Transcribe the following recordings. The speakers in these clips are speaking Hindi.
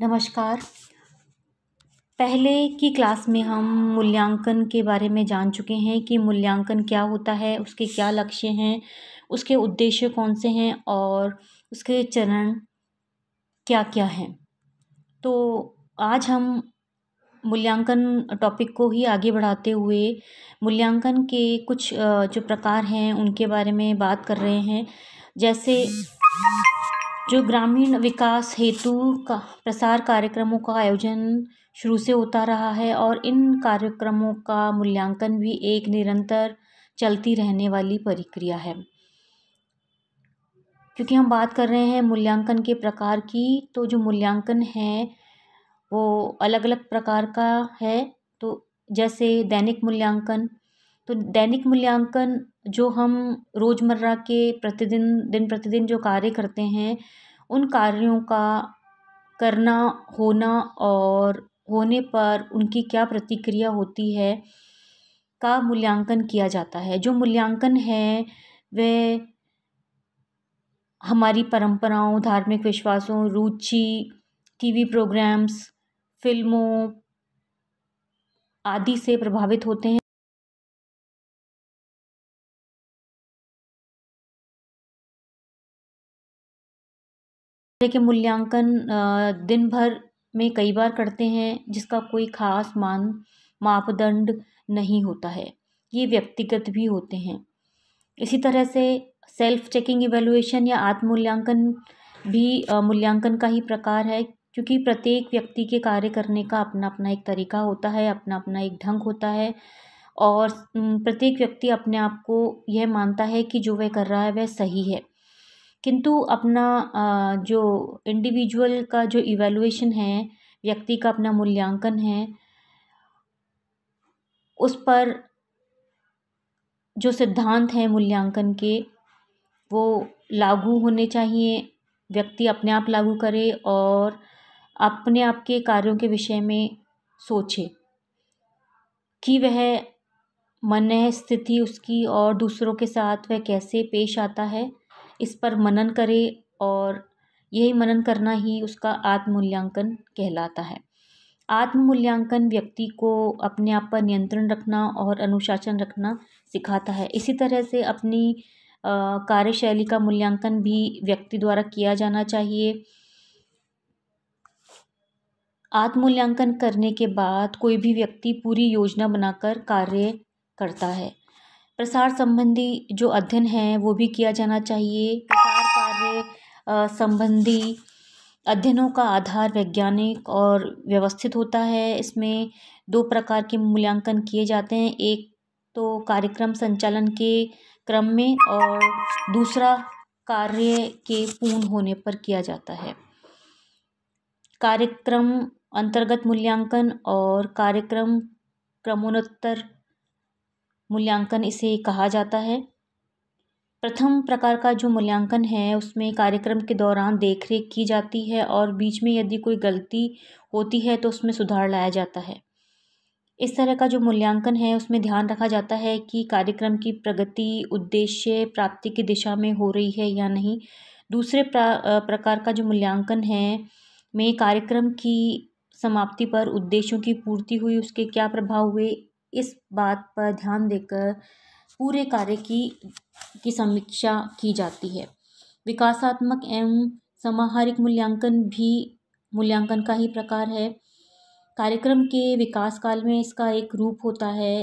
नमस्कार पहले की क्लास में हम मूल्यांकन के बारे में जान चुके हैं कि मूल्यांकन क्या होता है उसके क्या लक्ष्य हैं उसके उद्देश्य कौन से हैं और उसके चरण क्या क्या हैं तो आज हम मूल्यांकन टॉपिक को ही आगे बढ़ाते हुए मूल्यांकन के कुछ जो प्रकार हैं उनके बारे में बात कर रहे हैं जैसे जो ग्रामीण विकास हेतु का प्रसार कार्यक्रमों का आयोजन शुरू से होता रहा है और इन कार्यक्रमों का मूल्यांकन भी एक निरंतर चलती रहने वाली प्रक्रिया है क्योंकि हम बात कर रहे हैं मूल्यांकन के प्रकार की तो जो मूल्यांकन है वो अलग अलग प्रकार का है तो जैसे दैनिक मूल्यांकन तो दैनिक मूल्यांकन जो हम रोज़मर्रा के प्रतिदिन दिन प्रतिदिन जो कार्य करते हैं उन कार्यों का करना होना और होने पर उनकी क्या प्रतिक्रिया होती है का मूल्यांकन किया जाता है जो मूल्यांकन है वह हमारी परंपराओं धार्मिक विश्वासों रुचि टीवी प्रोग्राम्स फिल्मों आदि से प्रभावित होते हैं के मूल्यांकन दिन भर में कई बार करते हैं जिसका कोई खास मान मापदंड नहीं होता है ये व्यक्तिगत भी होते हैं इसी तरह से सेल्फ चेकिंग इवेलुएशन या आत्म मूल्यांकन भी मूल्यांकन का ही प्रकार है क्योंकि प्रत्येक व्यक्ति के कार्य करने का अपना अपना एक तरीका होता है अपना अपना एक ढंग होता है और प्रत्येक व्यक्ति अपने आप को यह मानता है कि जो वह कर रहा है वह सही है किंतु अपना जो इंडिविजुअल का जो इवेलुएशन है व्यक्ति का अपना मूल्यांकन है उस पर जो सिद्धांत हैं मूल्यांकन के वो लागू होने चाहिए व्यक्ति अपने आप लागू करे और अपने आप के कार्यों के विषय में सोचे कि वह मन स्थिति उसकी और दूसरों के साथ वह कैसे पेश आता है इस पर मनन करे और यही मनन करना ही उसका आत्म मूल्यांकन कहलाता है आत्म मूल्यांकन व्यक्ति को अपने आप पर नियंत्रण रखना और अनुशासन रखना सिखाता है इसी तरह से अपनी कार्यशैली का मूल्यांकन भी व्यक्ति द्वारा किया जाना चाहिए आत्ममूल्यांकन करने के बाद कोई भी व्यक्ति पूरी योजना बनाकर कार्य करता है प्रसार संबंधी जो अध्ययन है वो भी किया जाना चाहिए प्रसार कार्य संबंधी अध्ययनों का आधार वैज्ञानिक और व्यवस्थित होता है इसमें दो प्रकार के मूल्यांकन किए जाते हैं एक तो कार्यक्रम संचालन के क्रम में और दूसरा कार्य के पूर्ण होने पर किया जाता है कार्यक्रम अंतर्गत मूल्यांकन और कार्यक्रम क्रमोन्नतर मूल्यांकन इसे कहा जाता है प्रथम प्रकार का जो मूल्यांकन है उसमें कार्यक्रम के दौरान देखरेख की जाती है और बीच में यदि कोई गलती होती है तो उसमें सुधार लाया जाता है इस तरह का जो मूल्यांकन है उसमें ध्यान रखा जाता है कि कार्यक्रम की प्रगति उद्देश्य प्राप्ति की दिशा में हो रही है या नहीं दूसरे प्रकार का जो मूल्यांकन है में कार्यक्रम की समाप्ति पर उद्देश्यों की पूर्ति हुई उसके क्या प्रभाव हुए इस बात पर ध्यान देकर पूरे कार्य की की समीक्षा की जाती है विकासात्मक एवं समाहारिक मूल्यांकन भी मूल्यांकन का ही प्रकार है कार्यक्रम के विकास काल में इसका एक रूप होता है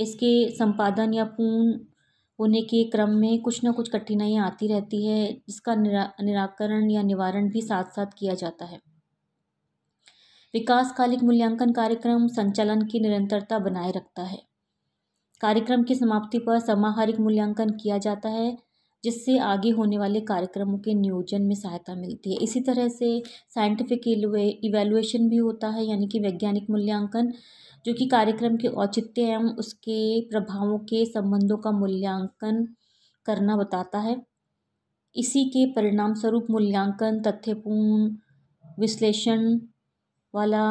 इसके संपादन या पूर्ण होने के क्रम में कुछ ना कुछ कठिनाइयाँ आती रहती है जिसका निरा निराकरण या निवारण भी साथ साथ किया जाता है विकासकालिक मूल्यांकन कार्यक्रम संचालन की निरंतरता बनाए रखता है कार्यक्रम की समाप्ति पर समाहारिक मूल्यांकन किया जाता है जिससे आगे होने वाले कार्यक्रमों के नियोजन में सहायता मिलती है इसी तरह से साइंटिफिक इवेलुएशन भी होता है यानी कि वैज्ञानिक मूल्यांकन जो कि कार्यक्रम के औचित्य एवं उसके प्रभावों के संबंधों का मूल्यांकन करना बताता है इसी के परिणाम स्वरूप मूल्यांकन तथ्यपूर्ण विश्लेषण वाला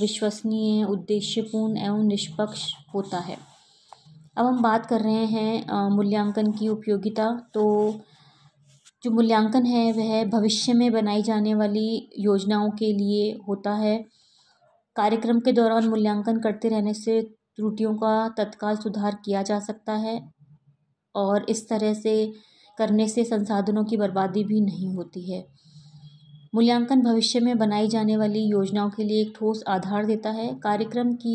विश्वसनीय उद्देश्यपूर्ण एवं निष्पक्ष होता है अब हम बात कर रहे हैं मूल्यांकन की उपयोगिता तो जो मूल्यांकन है वह भविष्य में बनाई जाने वाली योजनाओं के लिए होता है कार्यक्रम के दौरान मूल्यांकन करते रहने से त्रुटियों का तत्काल सुधार किया जा सकता है और इस तरह से करने से संसाधनों की बर्बादी भी नहीं होती है मूल्यांकन भविष्य में बनाई जाने वाली योजनाओं के लिए एक ठोस आधार देता है कार्यक्रम की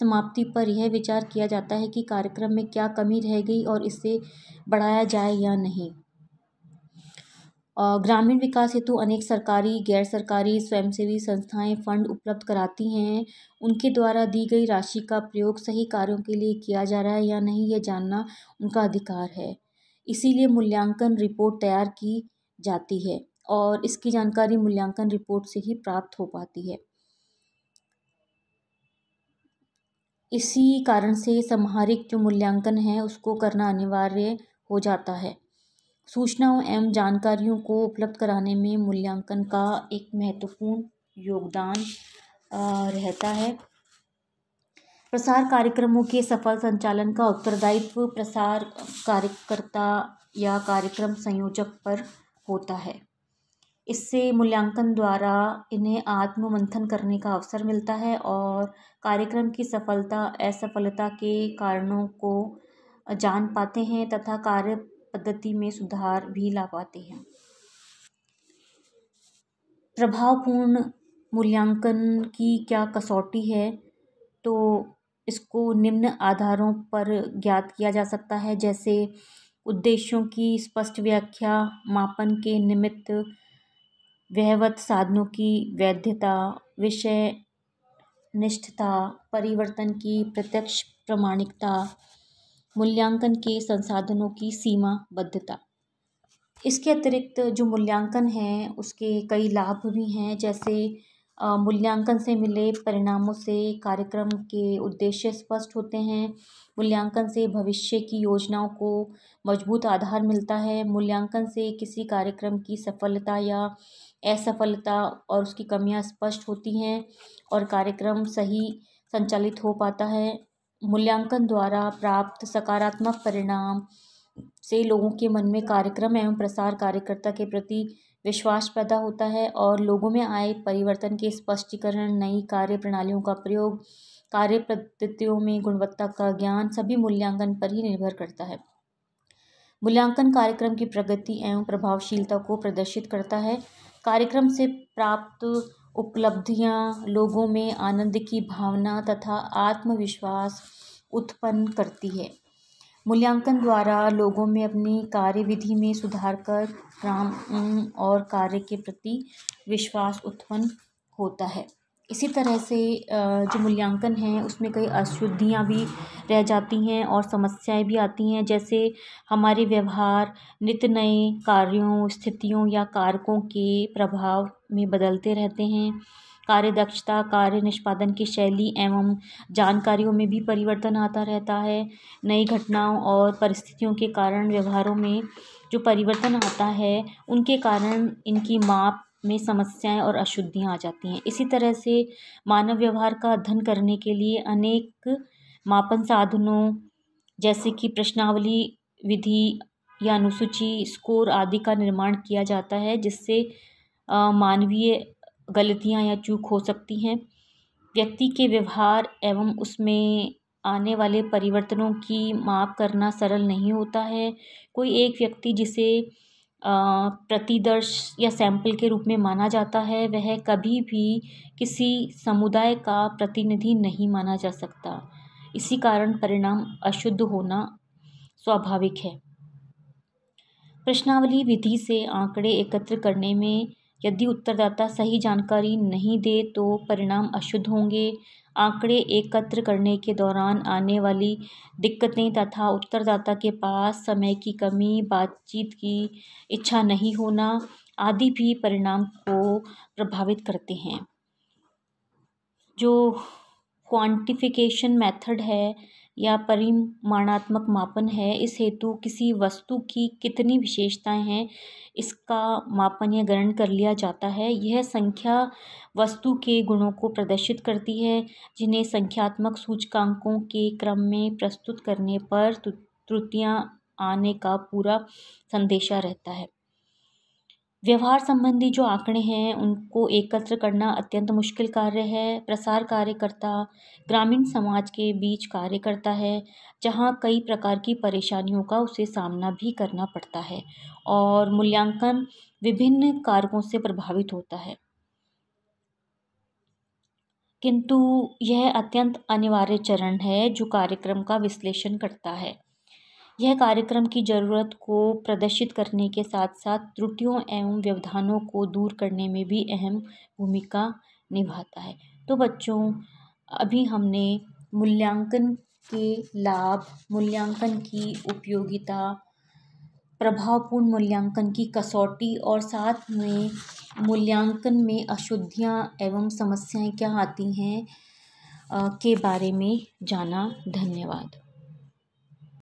समाप्ति पर यह विचार किया जाता है कि कार्यक्रम में क्या कमी रह गई और इसे बढ़ाया जाए या नहीं ग्रामीण विकास हेतु अनेक सरकारी गैर सरकारी स्वयंसेवी संस्थाएं फंड उपलब्ध कराती हैं उनके द्वारा दी गई राशि का प्रयोग सही कार्यों के लिए किया जा रहा है या नहीं यह जानना उनका अधिकार है इसीलिए मूल्यांकन रिपोर्ट तैयार की जाती है और इसकी जानकारी मूल्यांकन रिपोर्ट से ही प्राप्त हो पाती है इसी कारण से समाहारिक जो मूल्यांकन है उसको करना अनिवार्य हो जाता है सूचनाओं एवं जानकारियों को उपलब्ध कराने में मूल्यांकन का एक महत्वपूर्ण योगदान रहता है प्रसार कार्यक्रमों के सफल संचालन का उत्तरदायित्व प्रसार कार्यकर्ता या कार्यक्रम संयोजक पर होता है इससे मूल्यांकन द्वारा इन्हें आत्म मंथन करने का अवसर मिलता है और कार्यक्रम की सफलता असफलता के कारणों को जान पाते हैं तथा कार्य पद्धति में सुधार भी ला पाते हैं प्रभावपूर्ण मूल्यांकन की क्या कसौटी है तो इसको निम्न आधारों पर ज्ञात किया जा सकता है जैसे उद्देश्यों की स्पष्ट व्याख्या मापन के निमित्त वहवत साधनों की वैधता विषय निष्ठता परिवर्तन की प्रत्यक्ष प्रमाणिकता मूल्यांकन के संसाधनों की सीमाबद्धता इसके अतिरिक्त जो मूल्यांकन है उसके कई लाभ भी हैं जैसे मूल्यांकन से मिले परिणामों से कार्यक्रम के उद्देश्य स्पष्ट होते हैं मूल्यांकन से भविष्य की योजनाओं को मजबूत आधार मिलता है मूल्यांकन से किसी कार्यक्रम की सफलता या असफलता और उसकी कमियां स्पष्ट होती हैं और कार्यक्रम सही संचालित हो पाता है मूल्यांकन द्वारा प्राप्त सकारात्मक परिणाम से लोगों के मन में कार्यक्रम एवं प्रसार कार्यकर्ता के प्रति विश्वास पैदा होता है और लोगों में आए परिवर्तन के स्पष्टीकरण नई कार्य प्रणालियों का प्रयोग कार्य पद्धतियों में गुणवत्ता का ज्ञान सभी मूल्यांकन पर ही निर्भर करता है मूल्यांकन कार्यक्रम की प्रगति एवं प्रभावशीलता को प्रदर्शित करता है कार्यक्रम से प्राप्त उपलब्धियां लोगों में आनंद की भावना तथा आत्मविश्वास उत्पन्न करती है मूल्यांकन द्वारा लोगों में अपनी कार्य विधि में सुधार कर काम और कार्य के प्रति विश्वास उत्पन्न होता है इसी तरह से जो मूल्यांकन है उसमें कई अशुद्धियाँ भी रह जाती हैं और समस्याएं भी आती हैं जैसे हमारे व्यवहार नित्य नए कार्यों स्थितियों या कारकों के प्रभाव में बदलते रहते हैं कार्यदक्षता कार्य निष्पादन की शैली एवं जानकारियों में भी परिवर्तन आता रहता है नई घटनाओं और परिस्थितियों के कारण व्यवहारों में जो परिवर्तन आता है उनके कारण इनकी माप में समस्याएं और अशुद्धियां आ जाती हैं इसी तरह से मानव व्यवहार का अध्ययन करने के लिए अनेक मापन साधनों जैसे कि प्रश्नावली विधि या अनुसूची स्कोर आदि का निर्माण किया जाता है जिससे मानवीय गलतियाँ या चूक हो सकती हैं व्यक्ति के व्यवहार एवं उसमें आने वाले परिवर्तनों की माप करना सरल नहीं होता है कोई एक व्यक्ति जिसे प्रतिदर्श या सैंपल के रूप में माना जाता है वह कभी भी किसी समुदाय का प्रतिनिधि नहीं माना जा सकता इसी कारण परिणाम अशुद्ध होना स्वाभाविक है प्रश्नावली विधि से आंकड़े एकत्र करने में यदि उत्तरदाता सही जानकारी नहीं दे तो परिणाम अशुद्ध होंगे आंकड़े एकत्र करने के दौरान आने वाली दिक्कतें तथा उत्तरदाता के पास समय की कमी बातचीत की इच्छा नहीं होना आदि भी परिणाम को प्रभावित करते हैं जो क्वांटिफिकेशन मेथड है या परिमाणात्मक मापन है इस हेतु किसी वस्तु की कितनी विशेषताएं हैं इसका मापन या ग्रहण कर लिया जाता है यह संख्या वस्तु के गुणों को प्रदर्शित करती है जिन्हें संख्यात्मक सूचकांकों के क्रम में प्रस्तुत करने पर त्रुटियाँ आने का पूरा संदेशा रहता है व्यवहार संबंधी जो आंकड़े हैं उनको एकत्र करना अत्यंत मुश्किल कार्य है प्रसार कार्यकर्ता ग्रामीण समाज के बीच कार्य करता है जहाँ कई प्रकार की परेशानियों का उसे सामना भी करना पड़ता है और मूल्यांकन विभिन्न कारकों से प्रभावित होता है किंतु यह अत्यंत अनिवार्य चरण है जो कार्यक्रम का विश्लेषण करता है यह कार्यक्रम की ज़रूरत को प्रदर्शित करने के साथ साथ त्रुटियों एवं व्यवधानों को दूर करने में भी अहम भूमिका निभाता है तो बच्चों अभी हमने मूल्यांकन के लाभ मूल्यांकन की उपयोगिता प्रभावपूर्ण मूल्यांकन की कसौटी और साथ में मूल्यांकन में अशुद्धियाँ एवं समस्याएं क्या आती हैं के बारे में जाना धन्यवाद